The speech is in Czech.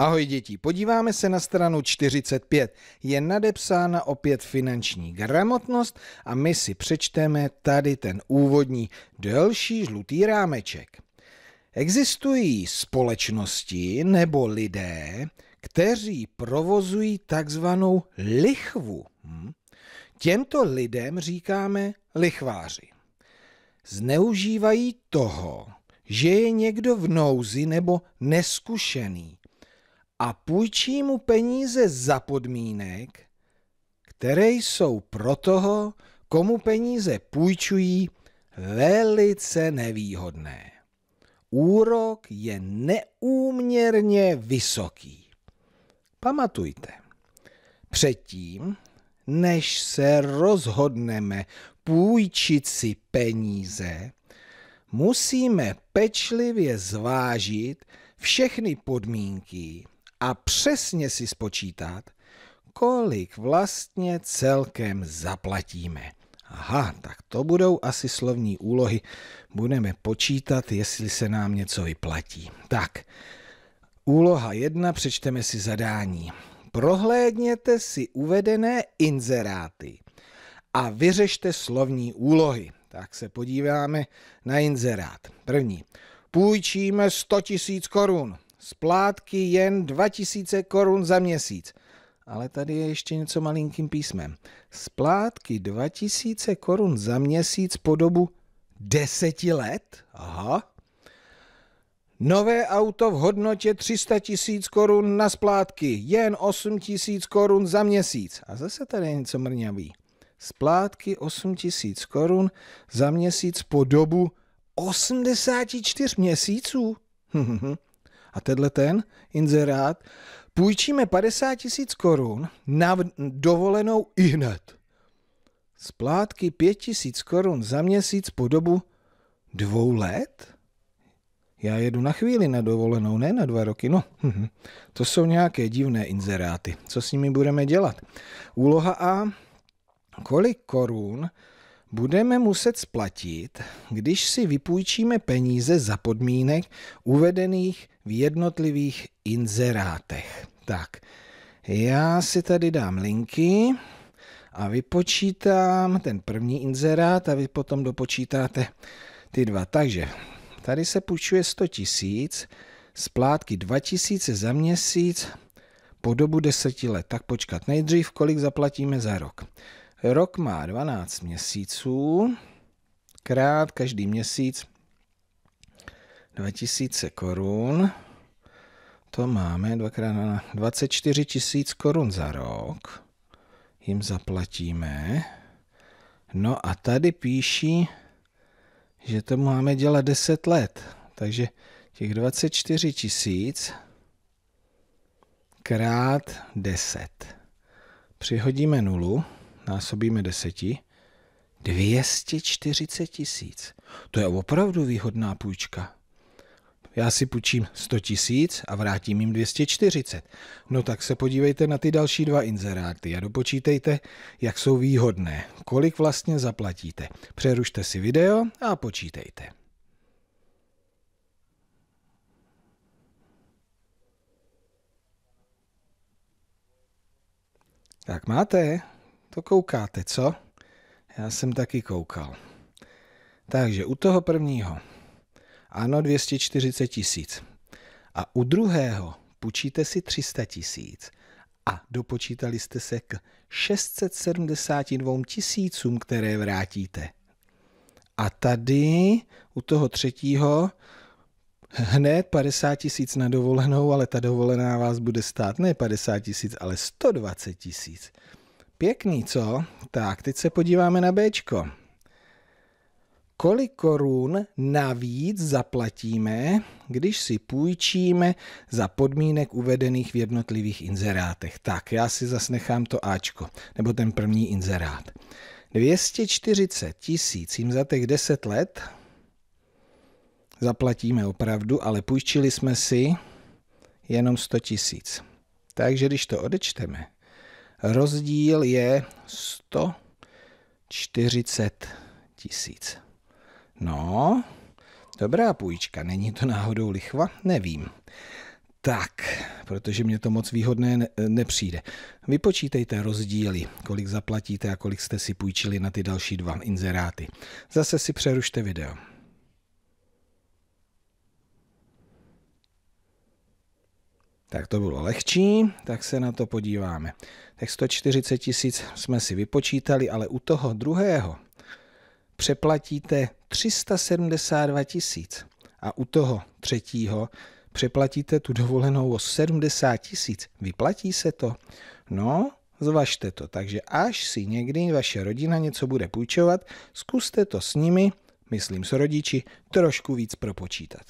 Ahoj děti, podíváme se na stranu 45. Je nadepsána opět finanční gramotnost a my si přečteme tady ten úvodní delší žlutý rámeček. Existují společnosti nebo lidé, kteří provozují takzvanou lichvu. Hm? Těmto lidem říkáme lichváři. Zneužívají toho, že je někdo v nouzi nebo neskušený a půjčí mu peníze za podmínek, které jsou pro toho, komu peníze půjčují, velice nevýhodné. Úrok je neúměrně vysoký. Pamatujte, předtím, než se rozhodneme půjčit si peníze, musíme pečlivě zvážit všechny podmínky, a přesně si spočítat, kolik vlastně celkem zaplatíme. Aha, tak to budou asi slovní úlohy. Budeme počítat, jestli se nám něco vyplatí. Tak, úloha 1, přečteme si zadání. Prohlédněte si uvedené inzeráty a vyřešte slovní úlohy. Tak se podíváme na inzerát. První. Půjčíme 100 000 korun. Splátky jen 2000 korun za měsíc. Ale tady je ještě něco malinkým písmem. Splátky 2000 korun za měsíc po dobu 10 let? Aha. Nové auto v hodnotě 300 tisíc korun na splátky, jen 8 tisíc korun za měsíc. A zase tady je něco mrňavý. Splátky 8 tisíc korun za měsíc po dobu 84 měsíců. A tenhle ten inzerát, půjčíme 50 tisíc korun na dovolenou i hned. Splátky 5 tisíc korun za měsíc po dobu dvou let? Já jedu na chvíli na dovolenou, ne na dva roky. No, to jsou nějaké divné inzeráty. Co s nimi budeme dělat? Úloha A. Kolik korun budeme muset splatit, když si vypůjčíme peníze za podmínek uvedených v jednotlivých inzerátech. Tak, já si tady dám linky a vypočítám ten první inzerát a vy potom dopočítáte ty dva. Takže tady se půjčuje 100 tisíc, splátky 2 tisíce za měsíc po dobu 10 let. Tak počkat, nejdřív kolik zaplatíme za rok. Rok má 12 měsíců, krát každý měsíc 2000 korun. To máme dvakrát na 24 tisíc korun za rok. Jim zaplatíme. No a tady píší, že to máme dělat 10 let. Takže těch 24 tisíc krát 10. Přihodíme nulu, násobíme deseti, 240 tisíc. To je opravdu výhodná půjčka. Já si půjčím 100 tisíc a vrátím jim 240. No tak se podívejte na ty další dva inzeráty a dopočítejte, jak jsou výhodné, kolik vlastně zaplatíte. Přerušte si video a počítejte. Tak máte? To koukáte, co? Já jsem taky koukal. Takže u toho prvního ano, 240 tisíc. A u druhého půjčíte si 300 tisíc a dopočítali jste se k 672 tisícům, které vrátíte. A tady u toho třetího hned 50 tisíc na dovolenou, ale ta dovolená vás bude stát ne 50 tisíc, ale 120 tisíc. Pěkný, co? Tak, teď se podíváme na Bčko kolik korun navíc zaplatíme, když si půjčíme za podmínek uvedených v jednotlivých inzerátech. Tak, já si zase nechám to Ačko, nebo ten první inzerát. 240 tisíc jim za těch 10 let zaplatíme opravdu, ale půjčili jsme si jenom 100 tisíc. Takže když to odečteme, rozdíl je 140 tisíc. No, dobrá půjčka, není to náhodou lichva? Nevím. Tak, protože mě to moc výhodné ne- nepřijde. Vypočítejte rozdíly, kolik zaplatíte a kolik jste si půjčili na ty další dva inzeráty. Zase si přerušte video. Tak to bylo lehčí, tak se na to podíváme. Tak 140 tisíc jsme si vypočítali, ale u toho druhého přeplatíte 372 tisíc a u toho třetího přeplatíte tu dovolenou o 70 tisíc. Vyplatí se to? No, zvažte to. Takže až si někdy vaše rodina něco bude půjčovat, zkuste to s nimi, myslím s rodiči, trošku víc propočítat.